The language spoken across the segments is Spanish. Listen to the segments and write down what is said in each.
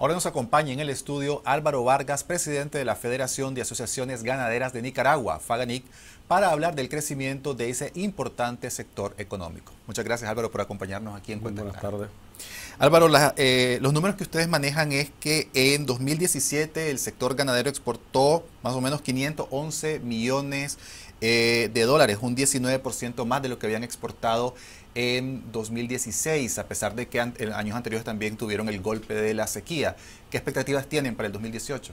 Ahora nos acompaña en el estudio Álvaro Vargas, presidente de la Federación de Asociaciones Ganaderas de Nicaragua, FAGANIC, para hablar del crecimiento de ese importante sector económico. Muchas gracias Álvaro por acompañarnos aquí en Buenas tardes. Álvaro, eh, los números que ustedes manejan es que en 2017 el sector ganadero exportó más o menos 511 millones eh, de dólares, un 19% más de lo que habían exportado en 2016, a pesar de que en años anteriores también tuvieron el golpe de la sequía. ¿Qué expectativas tienen para el 2018?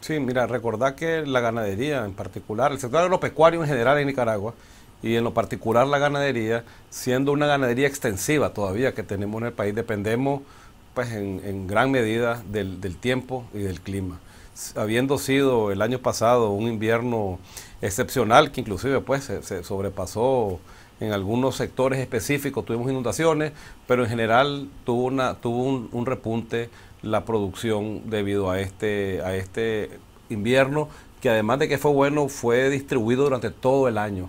Sí, mira, recordar que la ganadería en particular, el sector agropecuario en general en Nicaragua, y en lo particular la ganadería, siendo una ganadería extensiva todavía que tenemos en el país, dependemos pues en, gran medida del, tiempo y del clima. Habiendo sido el año pasado un invierno excepcional que inclusive pues se, sobrepasó en algunos sectores específicos tuvimos inundaciones, pero en general tuvo, una, tuvo un, un, repunte la producción debido a este, a este invierno, que además de que fue bueno, fue distribuido durante todo el año.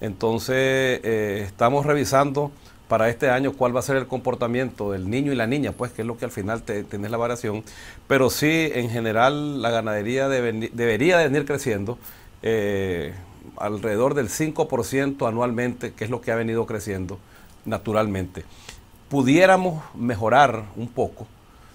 Entonces, eh, estamos revisando para este año cuál va a ser el comportamiento del niño y la niña, pues que es lo que al final te, la variación. Pero sí, en general, la ganadería debería de venir creciendo eh, alrededor del 5% anualmente, que es lo que ha venido creciendo naturalmente. Pudiéramos mejorar un poco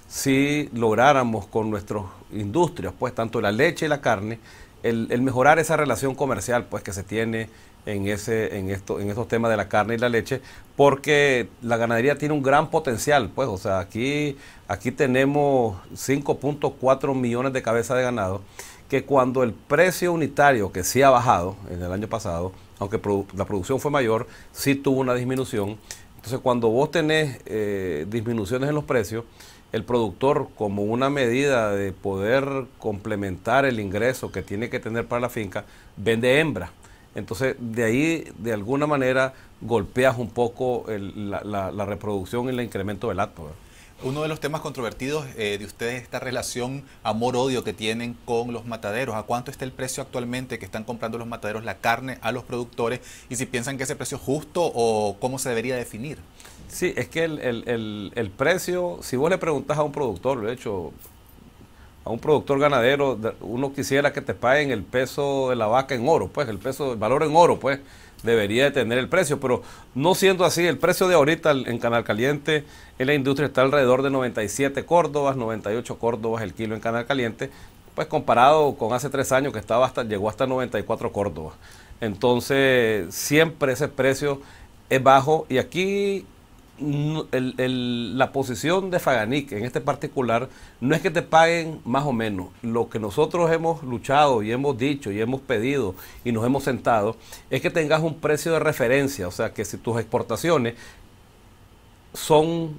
si lográramos con nuestras industrias, pues tanto la leche y la carne, el mejorar esa relación comercial pues que se tiene en, ese, en, esto, en estos temas de la carne y la leche, porque la ganadería tiene un gran potencial, pues, o sea, aquí, aquí tenemos 5.4 millones de cabezas de ganado, que cuando el precio unitario, que sí ha bajado en el año pasado, aunque la producción fue mayor, sí tuvo una disminución, entonces cuando vos tenés eh, disminuciones en los precios, el productor como una medida de poder complementar el ingreso que tiene que tener para la finca, vende hembra entonces, de ahí, de alguna manera, golpeas un poco la, reproducción y el incremento del acto. Uno de los temas controvertidos eh, de ustedes es esta relación amor-odio que tienen con los mataderos. ¿A cuánto está el precio actualmente que están comprando los mataderos la carne a los productores? Y si piensan que ese precio es justo o cómo se debería definir. Sí, es que el, el precio, si vos le preguntas a un productor, de hecho, a un productor ganadero, uno quisiera que te paguen el peso de la vaca en oro, pues el peso, valor en oro, pues debería de tener el precio, pero no siendo así, el precio de ahorita en Canal Caliente en la industria está alrededor de 97 córdobas, 98 córdobas el kilo en Canal Caliente, pues comparado con hace tres años que estaba hasta, llegó hasta 94 córdobas. Entonces, siempre ese precio es bajo y aquí la posición de Faganic en este particular no es que te paguen más o menos. Lo que nosotros hemos luchado y hemos dicho y hemos pedido y nos hemos sentado es que tengas un precio de referencia, o sea que si tus exportaciones son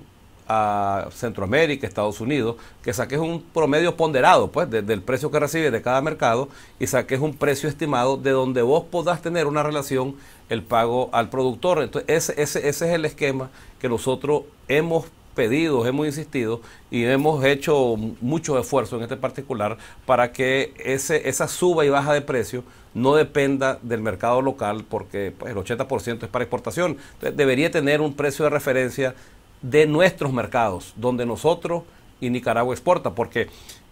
a Centroamérica, Estados Unidos, que saques un promedio ponderado, pues, del precio que recibes de cada mercado y saques un precio estimado de donde vos podás tener una relación el pago al productor. Entonces, ese, ese, es el esquema que nosotros hemos pedido, hemos insistido y hemos hecho mucho esfuerzo en este particular para que ese, esa suba y baja de precio no dependa del mercado local porque pues, el 80% es para exportación. debería tener un precio de referencia de nuestros mercados, donde nosotros y Nicaragua exporta, porque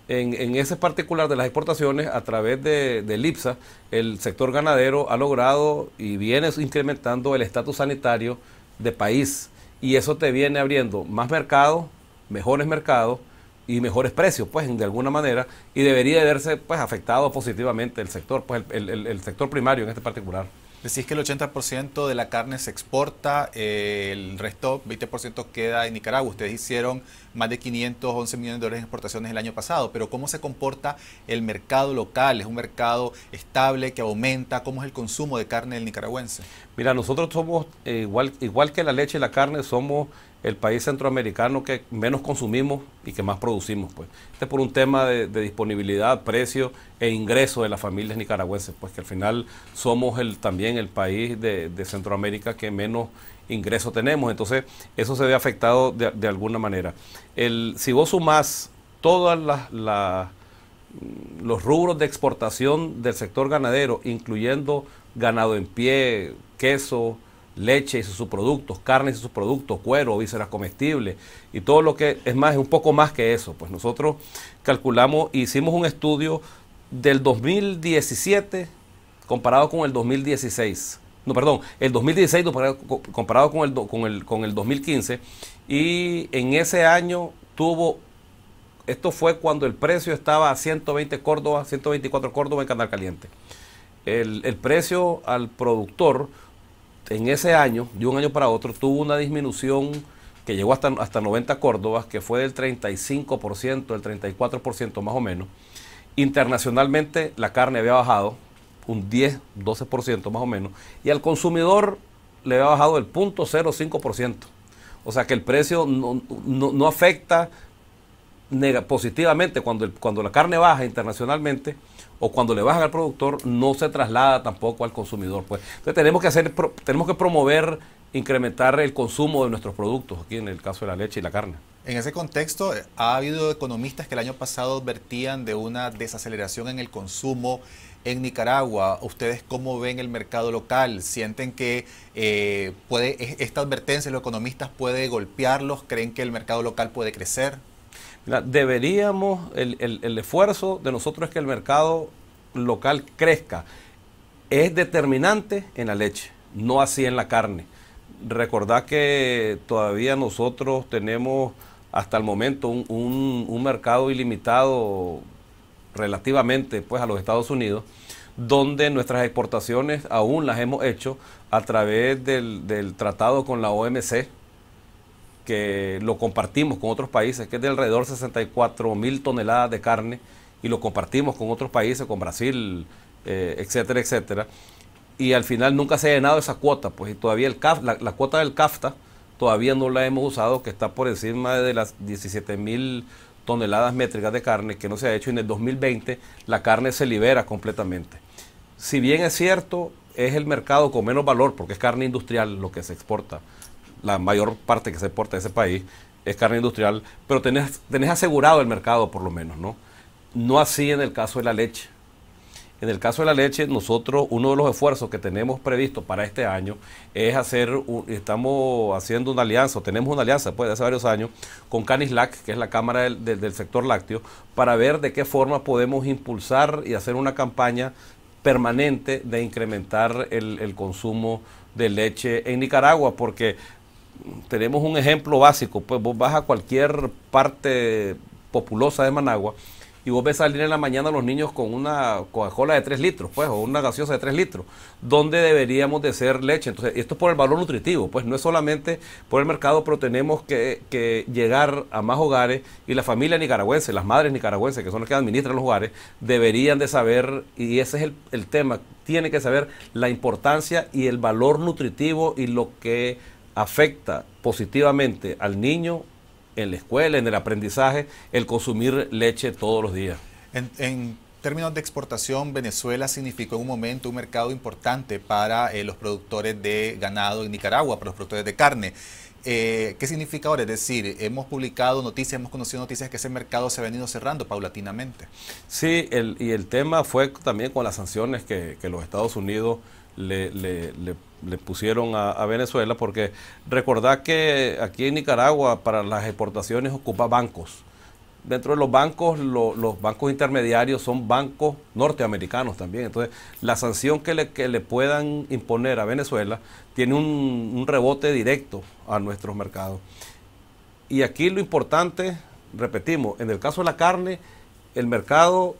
en, en ese particular de las exportaciones, a través de, del IPSA, el sector ganadero ha logrado y viene incrementando el estatus sanitario de país. Y eso te viene abriendo más mercados, mejores mercados y mejores precios, pues, de alguna manera, y debería verse, pues, afectado positivamente el sector, pues, el sector primario en este particular. Decís que el 80% de la carne se exporta, el resto, 20% queda en Nicaragua. Ustedes hicieron más de 511 millones de dólares en exportaciones el año pasado, pero ¿cómo se comporta el mercado local? ¿Es un mercado estable que aumenta? ¿Cómo es el consumo de carne del nicaragüense? Mira, nosotros somos, eh, igual, igual que la leche y la carne, somos el país centroamericano que menos consumimos y que más producimos, pues. Este es por un tema de, disponibilidad, precio e ingreso de las familias nicaragüenses, pues que al final somos el, también el país de, Centroamérica que menos ingreso tenemos. Entonces, eso se ve afectado de, alguna manera. El, si vos sumás todas las, mm, los rubros de exportación del sector ganadero, incluyendo ganado en pie, queso, leche y sus productos, carne y sus productos, cuero, vísceras comestibles y todo lo que es más, es un poco más que eso. Pues nosotros calculamos, hicimos un estudio del 2017 comparado con el 2016. No, perdón, el 2016 comparado con el, con el, 2015 y en ese año tuvo esto fue cuando el precio estaba a 120 Córdoba, 124 Córdoba en Canal Caliente. El, el precio al productor en ese año, de un año para otro, tuvo una disminución que llegó hasta, hasta 90 Córdobas, que fue del 35%, del 34% más o menos. Internacionalmente la carne había bajado un 10, 12% más o menos, y al consumidor le había bajado el 0.05%. O sea que el precio no, afecta positivamente cuando, cuando la carne baja internacionalmente, o cuando le bajan al productor no se traslada tampoco al consumidor. Pues. Entonces tenemos que, hacer, tenemos que promover, incrementar el consumo de nuestros productos, aquí en el caso de la leche y la carne. En ese contexto, eh, ha habido economistas que el año pasado advertían de una desaceleración en el consumo en Nicaragua. ¿Ustedes cómo ven el mercado local? ¿Sienten que eh, puede, esta advertencia de los economistas puede golpearlos? ¿Creen que el mercado local puede crecer? Deberíamos, el, esfuerzo de nosotros es que el mercado local crezca. Es determinante en la leche, no así en la carne. Recordad que todavía nosotros tenemos hasta el momento un, mercado ilimitado relativamente pues a los Estados Unidos donde nuestras exportaciones aún las hemos hecho a través del tratado con la OMC que lo compartimos con otros países, que es de alrededor 64 mil toneladas de carne, y lo compartimos con otros países, con Brasil, eh, etcétera, etcétera. Y al final nunca se ha llenado esa cuota, pues y todavía el la, cuota del CAFTA todavía no la hemos usado, que está por encima de las 17 mil toneladas métricas de carne, que no se ha hecho, y en el 2020 la carne se libera completamente. Si bien es cierto, es el mercado con menos valor, porque es carne industrial lo que se exporta la mayor parte que se exporta de ese país es carne industrial, pero tenés, tenés asegurado el mercado por lo menos, ¿no? No así en el caso de la leche. En el caso de la leche, nosotros uno de los esfuerzos que tenemos previsto para este año es hacer, un, estamos haciendo una alianza, o tenemos una alianza después pues, de hace varios años con Canislac, que es la Cámara del, sector lácteo, para ver de qué forma podemos impulsar y hacer una campaña permanente de incrementar el, el consumo de leche en Nicaragua, porque tenemos un ejemplo básico, pues vos vas a cualquier parte populosa de Managua y vos ves salir en la mañana a los niños con una Coca-Cola de 3 litros, pues, o una gaseosa de 3 litros, donde deberíamos de ser leche. Entonces, esto es por el valor nutritivo, pues no es solamente por el mercado, pero tenemos que, llegar a más hogares y la familia nicaragüense, las madres nicaragüenses, que son las que administran los hogares, deberían de saber, y ese es el, el tema, tiene que saber la importancia y el valor nutritivo y lo que afecta positivamente al niño en la escuela, en el aprendizaje, el consumir leche todos los días. En, términos de exportación, Venezuela significó en un momento un mercado importante para eh, los productores de ganado en Nicaragua, para los productores de carne. Eh, ¿Qué significa ahora? Es decir, hemos publicado noticias, hemos conocido noticias que ese mercado se ha venido cerrando paulatinamente. Sí, y el tema fue también con las sanciones que, que los Estados Unidos le, pusieron a, Venezuela, porque recordad que aquí en Nicaragua para las exportaciones ocupa bancos. Dentro de los bancos, los bancos intermediarios son bancos norteamericanos también. Entonces, la sanción que le, puedan imponer a Venezuela tiene un, un rebote directo a nuestros mercados. Y aquí lo importante, repetimos, en el caso de la carne, el mercado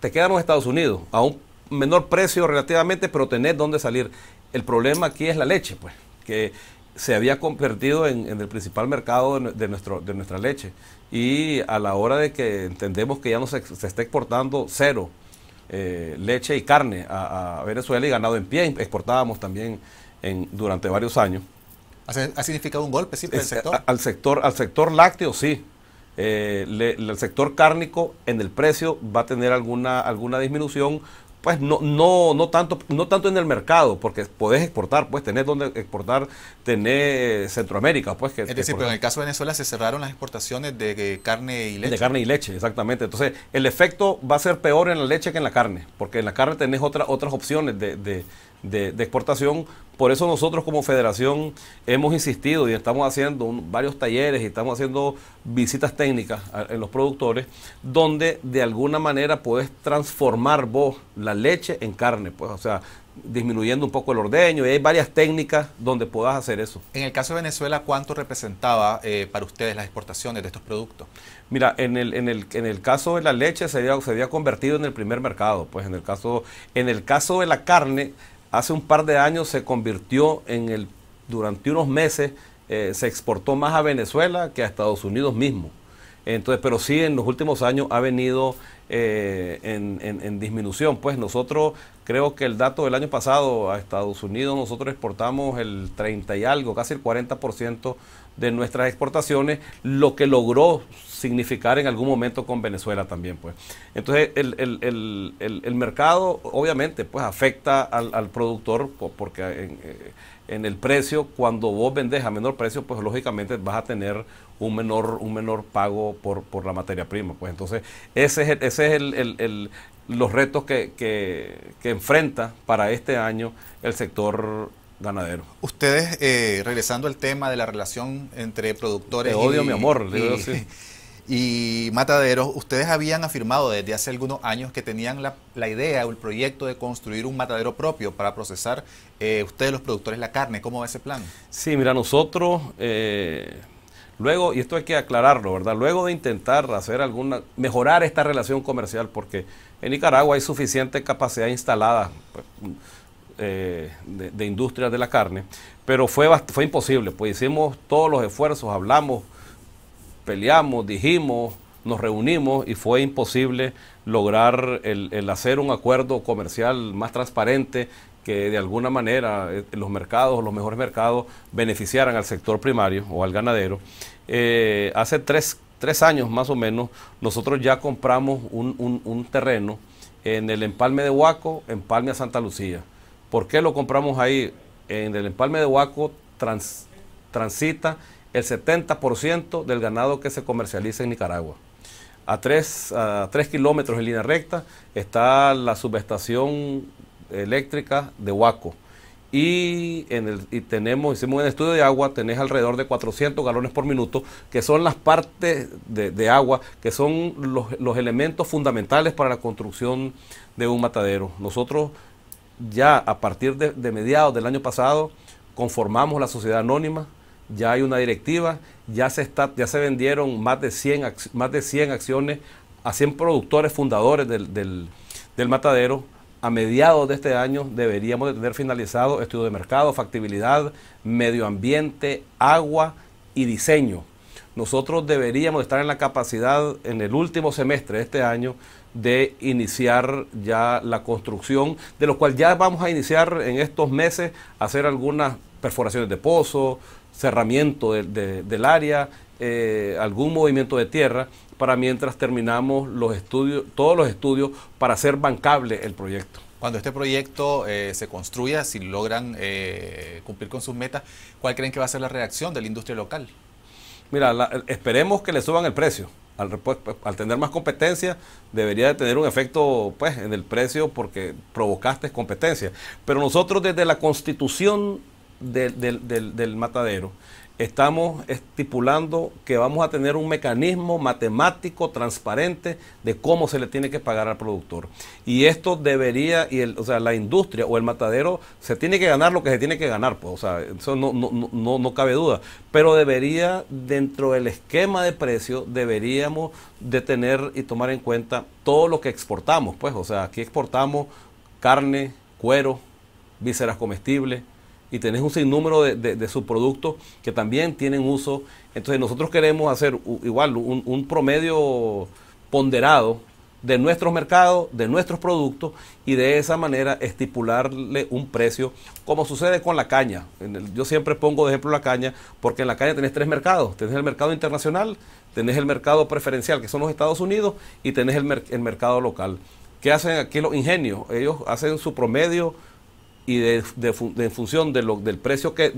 te queda en los Estados Unidos, a un menor precio relativamente, pero tener dónde salir. El problema aquí es la leche, pues, que se había convertido en, el principal mercado de, nuestro, de nuestra leche. Y a la hora de que entendemos que ya no se, está exportando cero eh, leche y carne a, Venezuela y ganado en pie, exportábamos también durante varios años. ¿Ha significado un golpe, sí, para el sector? al sector? Al sector lácteo, sí. Eh, el sector cárnico en el precio va a tener alguna, alguna disminución pues no, no, no, tanto, no tanto en el mercado, porque podés exportar, pues tenés donde exportar, tenés Centroamérica, pues que... Es decir, pero en el caso de Venezuela se cerraron las exportaciones de, carne y leche. De carne y leche, exactamente. Entonces, el efecto va a ser peor en la leche que en la carne, porque en la carne tenés otra, otras opciones de, de, de exportación por eso nosotros como federación hemos insistido y estamos haciendo varios talleres y estamos haciendo visitas técnicas en los productores, donde de alguna manera puedes transformar vos la leche en carne, pues, o sea, disminuyendo un poco el ordeño y hay varias técnicas donde puedas hacer eso. En el caso de Venezuela, ¿cuánto representaba eh, para ustedes las exportaciones de estos productos? Mira, en el, en el, caso de la leche se había, se había convertido en el primer mercado, pues en el caso, en el caso de la carne hace un par de años se convirtió en el, durante unos meses, eh, se exportó más a Venezuela que a Estados Unidos mismo. Entonces, pero sí en los últimos años ha venido eh, en, disminución. Pues nosotros, creo que el dato del año pasado a Estados Unidos, nosotros exportamos el 30 y algo, casi el 40% de nuestras exportaciones, lo que logró significar en algún momento con Venezuela también, pues. Entonces, el, mercado, obviamente, pues afecta al, productor, porque en, eh, en el precio, cuando vos vendés a menor precio, pues lógicamente vas a tener un menor, un menor pago por, la materia prima. Pues entonces, ese es, ese es el, los retos que, enfrenta para este año el sector ganadero. Ustedes, eh, regresando al tema de la relación entre productores... odio, y, mi amor. Y, y, mataderos, ustedes habían afirmado desde hace algunos años que tenían la, idea o el proyecto de construir un matadero propio para procesar eh, ustedes los productores la carne. ¿Cómo va ese plan? Sí, mira, nosotros... Eh, Luego, y esto hay que aclararlo, ¿verdad? Luego de intentar hacer alguna, mejorar esta relación comercial, porque en Nicaragua hay suficiente capacidad instalada pues, eh, de, industrias de la carne, pero fue, fue imposible, pues hicimos todos los esfuerzos, hablamos, peleamos, dijimos, nos reunimos y fue imposible lograr el, hacer un acuerdo comercial más transparente que de alguna manera eh, los mercados, los mejores mercados, beneficiaran al sector primario o al ganadero. Eh, hace tres, años más o menos, nosotros ya compramos un, terreno en el empalme de Huaco, empalme a Santa Lucía. ¿Por qué lo compramos ahí? En el empalme de Huaco transita el 70% del ganado que se comercializa en Nicaragua. A a tres kilómetros en línea recta está la subestación eléctrica de Huaco. Y, en el, y tenemos, hicimos un estudio de agua, tenés alrededor de 400 galones por minuto, que son las partes de, agua, que son los, elementos fundamentales para la construcción de un matadero. Nosotros ya a partir de, mediados del año pasado conformamos la sociedad anónima, ya hay una directiva, ya se, está, ya se vendieron más de, 100, más de 100 acciones a 100 productores fundadores del matadero a mediados de este año deberíamos de tener finalizado estudio de mercado, factibilidad, medio ambiente, agua y diseño. Nosotros deberíamos estar en la capacidad en el último semestre de este año de iniciar ya la construcción, de lo cual ya vamos a iniciar en estos meses hacer algunas perforaciones de pozo, cerramiento del área, eh, algún movimiento de tierra para mientras terminamos los estudios, todos los estudios para hacer bancable el proyecto. Cuando este proyecto eh, se construya, si logran eh, cumplir con sus metas, ¿cuál creen que va a ser la reacción de la industria local? Mira, esperemos que le suban el precio. Pues, al, tener más competencia, debería de tener un efecto pues, en el precio porque provocaste competencia. Pero nosotros desde la constitución del, del matadero estamos estipulando que vamos a tener un mecanismo matemático transparente de cómo se le tiene que pagar al productor. Y esto debería, y o sea, la industria o el matadero se tiene que ganar lo que se tiene que ganar, pues, o sea, eso no, no, cabe duda. Pero debería, dentro del esquema de precio, deberíamos de tener y tomar en cuenta todo lo que exportamos, pues, o sea, aquí exportamos carne, cuero, vísceras comestibles, y tenés un sinnúmero de, subproductos que también tienen uso. Entonces nosotros queremos hacer igual un, promedio ponderado de nuestros mercados, de nuestros productos y de esa manera estipularle un precio, como sucede con la caña. yo siempre pongo de ejemplo la caña, porque en la caña tenés tres mercados. Tenés el mercado internacional, tenés el mercado preferencial, que son los Estados Unidos, y tenés el, el mercado local. ¿Qué hacen aquí los ingenios? Ellos hacen su promedio y de, de, en función de lo, del precio que,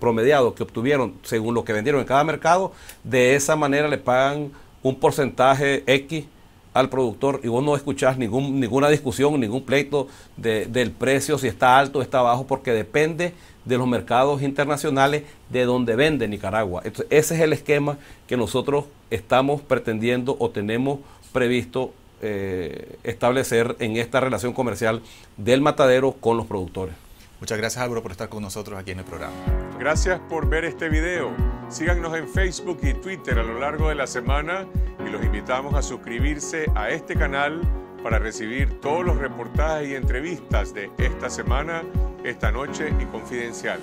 promediado que obtuvieron según lo que vendieron en cada mercado, de esa manera le pagan un porcentaje X al productor y vos no escuchás ningún, ninguna discusión, ningún pleito de, del precio, si está alto o está bajo, porque depende de los mercados internacionales de donde vende Nicaragua. Entonces, ese es el esquema que nosotros estamos pretendiendo o tenemos previsto eh, establecer en esta relación comercial del matadero con los productores. Muchas gracias Álvaro por estar con nosotros aquí en el programa. Gracias por ver este video. Síganos en Facebook y Twitter a lo largo de la semana y los invitamos a suscribirse a este canal para recibir todos los reportajes y entrevistas de esta semana, esta noche y confidencial.